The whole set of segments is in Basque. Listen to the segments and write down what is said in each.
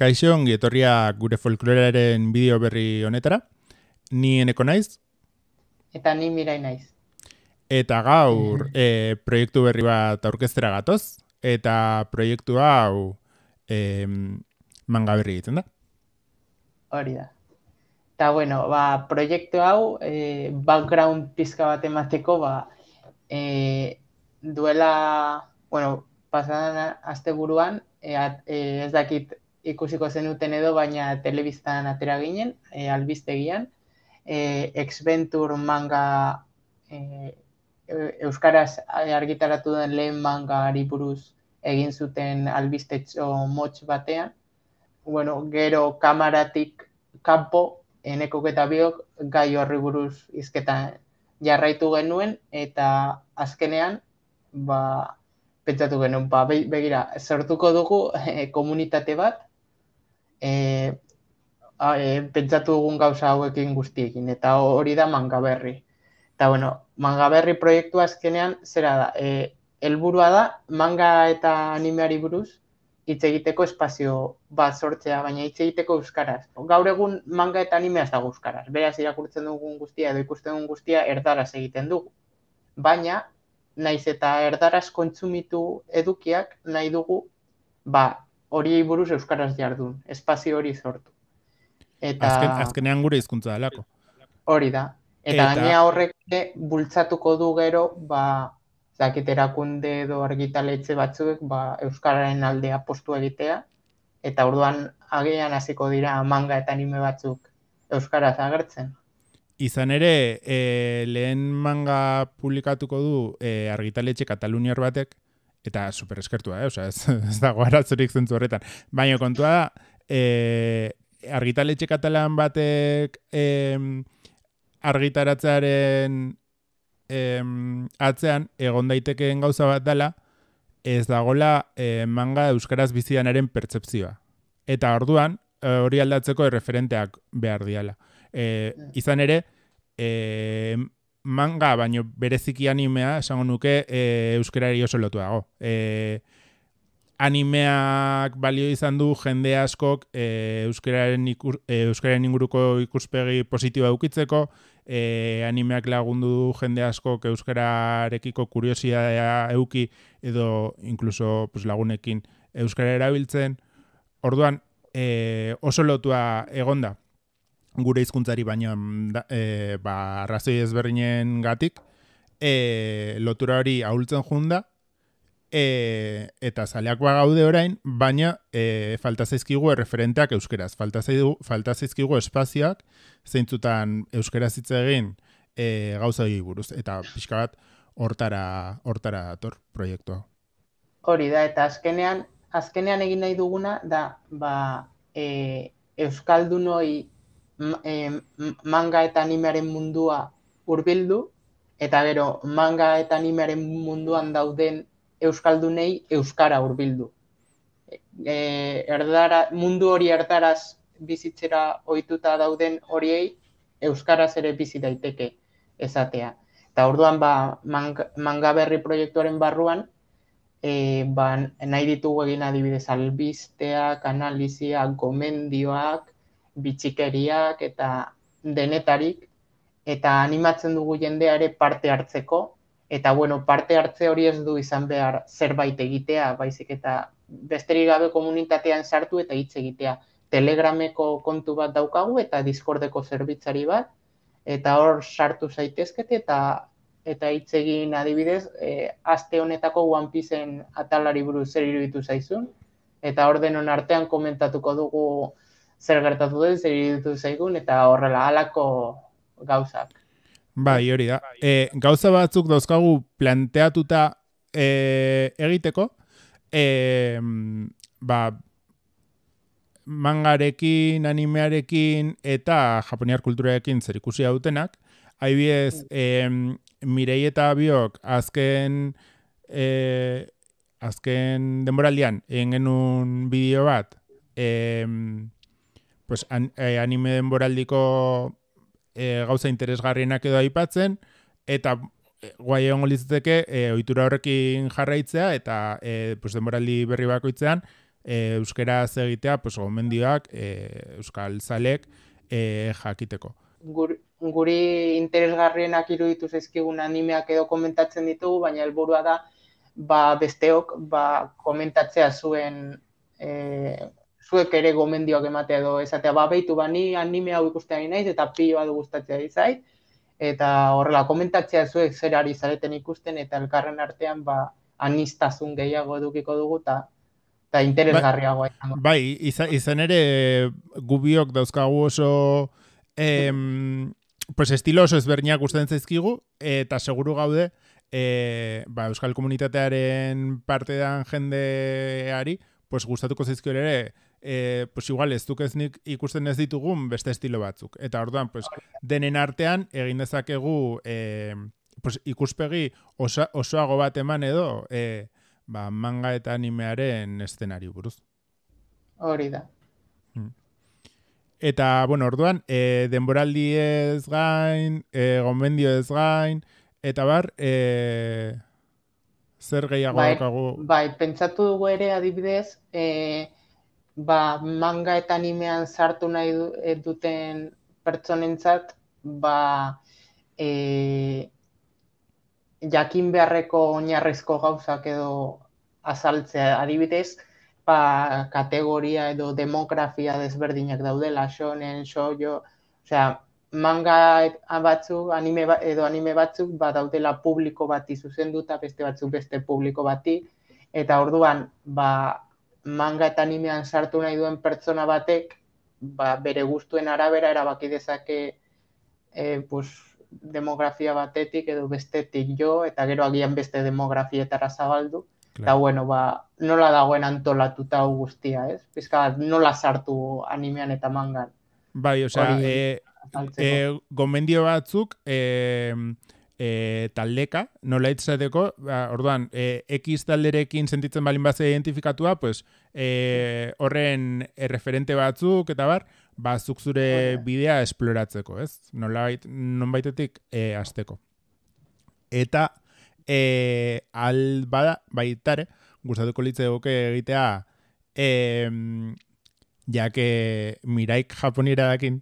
Kaixo, ongi etorria gure folkloraren bideo berri honetara. Ni eneko naiz? Eta ni mirai naiz. Eta gaur e, proiektu berri bat aurkeztera gatoz. Eta proiektu hau e, manga berri egiten da? Hori da. Eta bueno, ba, proiektu hau e, background pizka bat emateko ba, e, duela... Bueno, Pasadan azte buruan, e, ez dakit ikusiko zenuten edo, baina telebiztan atera ginen, e, eh, albiztegian, Exventure eh, manga eh, Euskaraz argitaratu den lehen manga buruz egin zuten albistetxo motx batean. Bueno, gero kamaratik kanpo eneko eta biok gai horri buruz izketa jarraitu genuen eta azkenean ba, pentsatu genuen, ba, begira, sortuko dugu komunitate bat, eh, eh, pentsatu egun gauza hauekin guztiekin, eta hori da mangaberri. Eta, bueno, mangaberri proiektu azkenean, zera da, eh, elburua da, manga eta animeari buruz, hitz egiteko espazio bat sortzea, baina hitz egiteko euskaraz. Gaur egun manga eta animea ez dago euskaraz. Beraz irakurtzen dugun guztia edo ikusten dugun guztia erdaraz egiten dugu. Baina, naiz eta erdaraz kontsumitu edukiak, nahi dugu, ba, hori buruz euskaraz jardun, espazio hori sortu. Eta azken, azkenean gure hizkuntza delako. Hori da. Eta gainea horrek horrek bultzatuko du gero, ba, zakit erakunde edo argitaletxe batzuek, ba, euskararen aldea postu egitea. Eta orduan agian hasiko dira manga eta anime batzuk euskaraz agertzen. Izan ere, eh, lehen manga publikatuko du e, argitaletxe kataluniar batek, eta super eskertua, eh? Osa, ez, ez dago arazorik zentzu horretan. Baina kontua da, e, argitaletxe katalan batek e, argitaratzearen e, atzean, egon daitekeen gauza bat dela, ez dagola e, eh, manga euskaraz bizianaren pertsepzioa. Eta orduan, eh, hori aldatzeko erreferenteak behar diala. izan ere, manga, baino bereziki animea, esango nuke e, eh, euskerari oso dago. Eh, animeak balio izan du jende askok e, eh, euskeraren, inguruko ikuspegi positiba eukitzeko, animeak lagundu du jende askok euskararekiko da euki, edo inkluso pues, lagunekin euskara erabiltzen. Orduan, e, oso lotua egonda gure hizkuntzari baina mm, arrazoi e, ba, razoi ezberdinen gatik, e, lotura hori ahultzen junda, e, eta zaleak gaude orain, baina e, falta zaizkigu erreferenteak euskeraz. Falta, falta zaizkigu espaziak zeintzutan euskeraz hitz egin e, gauza buruz. Eta pixka bat hortara, hortara ator proiektua. Hori da, eta azkenean, azkenean egin nahi duguna da ba, e, Euskaldunoi manga eta animearen mundua hurbildu eta gero manga eta animearen munduan dauden euskaldunei euskara hurbildu. E, erdara, mundu hori erdaraz bizitzera ohituta dauden horiei euskaraz ere bizi daiteke esatea. Eta orduan ba, manga, berri proiektuaren barruan e, ba, nahi ditugu egin adibidez albisteak, analiziak, gomendioak, bitxikeriak eta denetarik eta animatzen dugu jendeare parte hartzeko eta bueno, parte hartze hori ez du izan behar zerbait egitea, baizik eta besterik gabe komunitatean sartu eta hitz egitea. Telegrameko kontu bat daukagu eta Discordeko zerbitzari bat eta hor sartu zaitezkete eta eta hitz egin adibidez, e, aste honetako One Piece-en atalari zer iruditu zaizun eta ordenon artean komentatuko dugu zer gertatu den, zer iruditu zaigun, eta horrela halako gauzak. Bai, hori da. E, gauza batzuk dauzkagu planteatuta e, egiteko, e, ba, mangarekin, animearekin eta japoniar kulturarekin zerikusi ikusi dutenak. e, Mirei eta Biok azken e, azken denboraldian egin genuen bideo bat e, pues, an, eh, anime denboraldiko eh, gauza interesgarrienak edo aipatzen, eta eh, guai egon golizateke oitura horrekin jarraitzea, eta pues, denboraldi berri bakoitzean, e, euskera egitea pues, gomendioak euskal zalek jakiteko. Guri, guri interesgarrienak iruditu zezkigun animeak edo komentatzen ditugu, baina helburua da ba, besteok ba, komentatzea zuen zuek ere gomendioak ematea edo esatea, ba, beitu, ba, ni anime hau ikuste ari naiz, eta pi bat gustatzea izait, eta horrela, komentatzea zuek zer ari zareten ikusten, eta elkarren artean, ba, anistazun gehiago edukiko dugu, eta ta bai. interesgarriagoa. bai, izan, ere, gubiok dauzkagu oso, em, pues estiloso oso usten zaizkigu, eta seguru gaude, eh, ba, Euskal Komunitatearen parte partean jendeari, pues gustatuko zaizkio ere e, pues igual ez duk ez ikusten ez ditugun beste estilo batzuk. Eta orduan, pues, denen artean egin dezakegu e, pues, ikuspegi osoago bat eman edo e, ba, manga eta animearen estenari buruz. Hori da. Hmm. Eta, bueno, orduan, e, denboraldi ez gain, e, gomendio ez gain, eta bar, e, zer gehiago bai, Bai, pentsatu dugu ere adibidez, e, ba, manga eta animean sartu nahi eh, duten pertsonentzat, ba, e, jakin beharreko oinarrizko gauzak edo azaltzea adibidez, ba, kategoria edo demografia desberdinak daudela, shonen, shoujo, osea, manga batzuk, anime ba, edo anime batzuk, ba, daudela publiko bati zuzenduta, beste batzuk beste publiko bati, eta orduan, ba, manga eta animean sartu nahi duen pertsona batek, ba, bere gustuen arabera erabaki dezake e, pues, demografia batetik edo bestetik jo, eta gero agian beste demografietara zabaldu. Claro. Eta bueno, ba, nola dagoen antolatuta guztia, ez? Bizka, nola sartu animean eta mangan. Bai, osea, eh, eh, gomendio batzuk, eh e, taldeka, nola itzateko, ba, orduan, e, X talderekin sentitzen balin batzea identifikatua, pues, e, horren e, referente batzuk, eta bar, ba, zure bidea esploratzeko, ez? Nola bait, non baitetik e, azteko. Eta, e, al bada, baitare, gustatuko litze goke egitea, e, ja que miraik japonira dakin,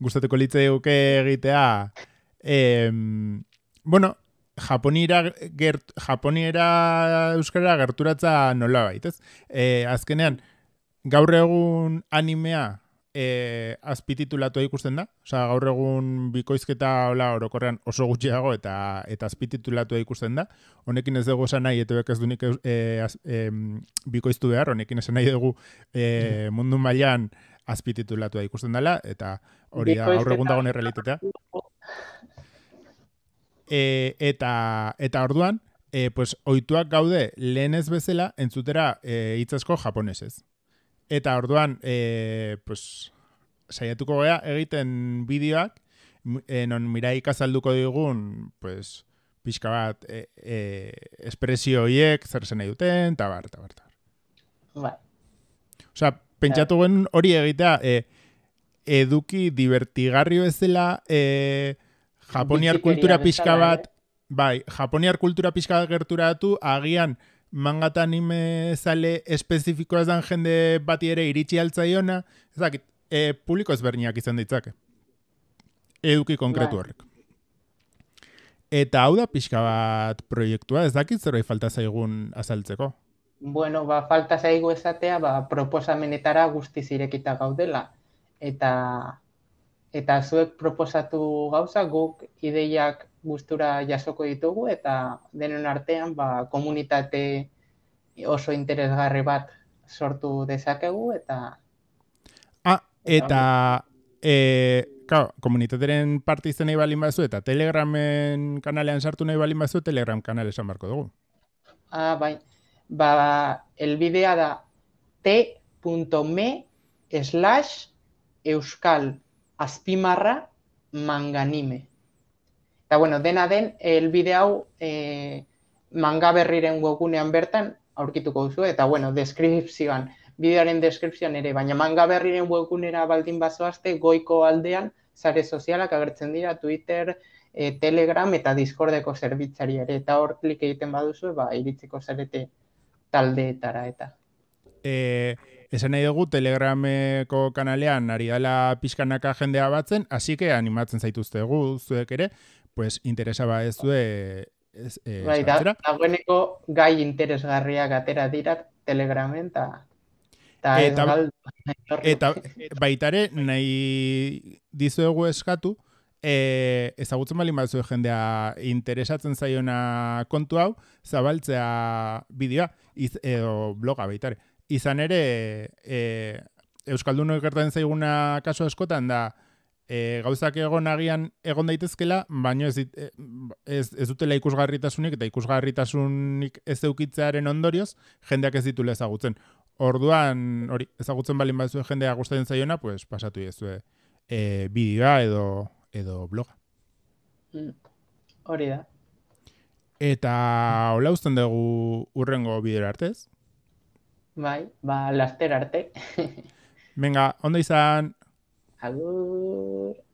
gustatuko guke egitea, Eh, bueno, Japoniera, gert, Japoniera euskara gerturatza nola baitez. Eh, azkenean, gaur egun animea eh, azpititulatua ikusten da. Osa, gaur egun bikoizketa hola orokorrean oso gutxiago eta eta azpititulatua ikusten da. Honekin ez dugu esan nahi, eta bekaz dunik eh, eh, bikoiztu behar, honekin esan nahi dugu eh, mm. mundu mailan azpititulatua ikusten dela, eta hori da, gaur egun dagoen errealitatea e, eta, eta orduan, e, pues, oituak gaude lehen ez bezala entzutera e, eh, itzasko japonesez. Eta orduan, e, pues, saiatuko gara egiten bideoak, e, non mirai kazalduko digun, pues, pixka bat, e, e, espresioiek, zer zen ta eta tabar, tabar. Ba. Osa, pentsatu hori egitea, e, eduki divertigarrio ez dela, Japoniar kultura pixka eh? bat, bai, Japoniar kultura pixka gerturatu, agian manga anime zale espezifiko ez dan jende bati ere iritsi altzaiona, ezakit, e, eh, publiko ezberniak izan ditzake. Eduki konkretu bai. horrek. Eta hau da pixka bat proiektua, ez dakit bai falta zaigun azaltzeko? Bueno, ba, falta zaigu esatea, ba, proposamenetara guztiz irekita gaudela. Eta eta zuek proposatu gauza guk ideiak gustura jasoko ditugu eta denen artean ba, komunitate oso interesgarri bat sortu dezakegu eta Ah, eta e, eh, kao, komunitateren parte izan nahi balin bazu eta telegramen kanalean sartu nahi balin bazu telegram kanale esan barko dugu Ah, bai ba, elbidea da t.me euskal azpimarra manganime. Eta bueno, dena den, elbide hau e, manga berriren gogunean bertan, aurkituko duzu, eta bueno, deskripsioan, bidearen deskripsioan ere, baina manga berriren gogunera baldin bazoazte, goiko aldean, zare sozialak agertzen dira, Twitter, e, Telegram eta Discordeko zerbitzari ere, eta hor klik egiten baduzu, ba, iritziko zarete taldeetara eta. E, Esan nahi dugu telegrameko kanalean ari dela pixkanaka jendea batzen, hasi animatzen zaituzte gu zuek ere, pues interesa ez zue... Eh, bai, da, dagoeneko gai interesgarriak atera dira telegramen, ta... eta, eta baitare nahi dizuegu eskatu, E, ezagutzen bali mazue jendea interesatzen zaiona kontu hau zabaltzea bideoa edo bloga baitare izan ere e, Euskaldun hori gertatzen zaiguna kaso askotan da e, gauzak egon agian egon daitezkela, baino ez, e, ez, ez dutela ikusgarritasunik eta ikusgarritasunik ez eukitzearen ondorioz, jendeak ez ditula ezagutzen. Orduan, hori, ezagutzen balin bat jendea gustatzen zaiona, pues pasatu ez e, bidea edo, edo bloga. Mm, hori da. Eta hola uzten dugu urrengo bidera artez? Bai, va a Venga, ¿dónde están? Agur.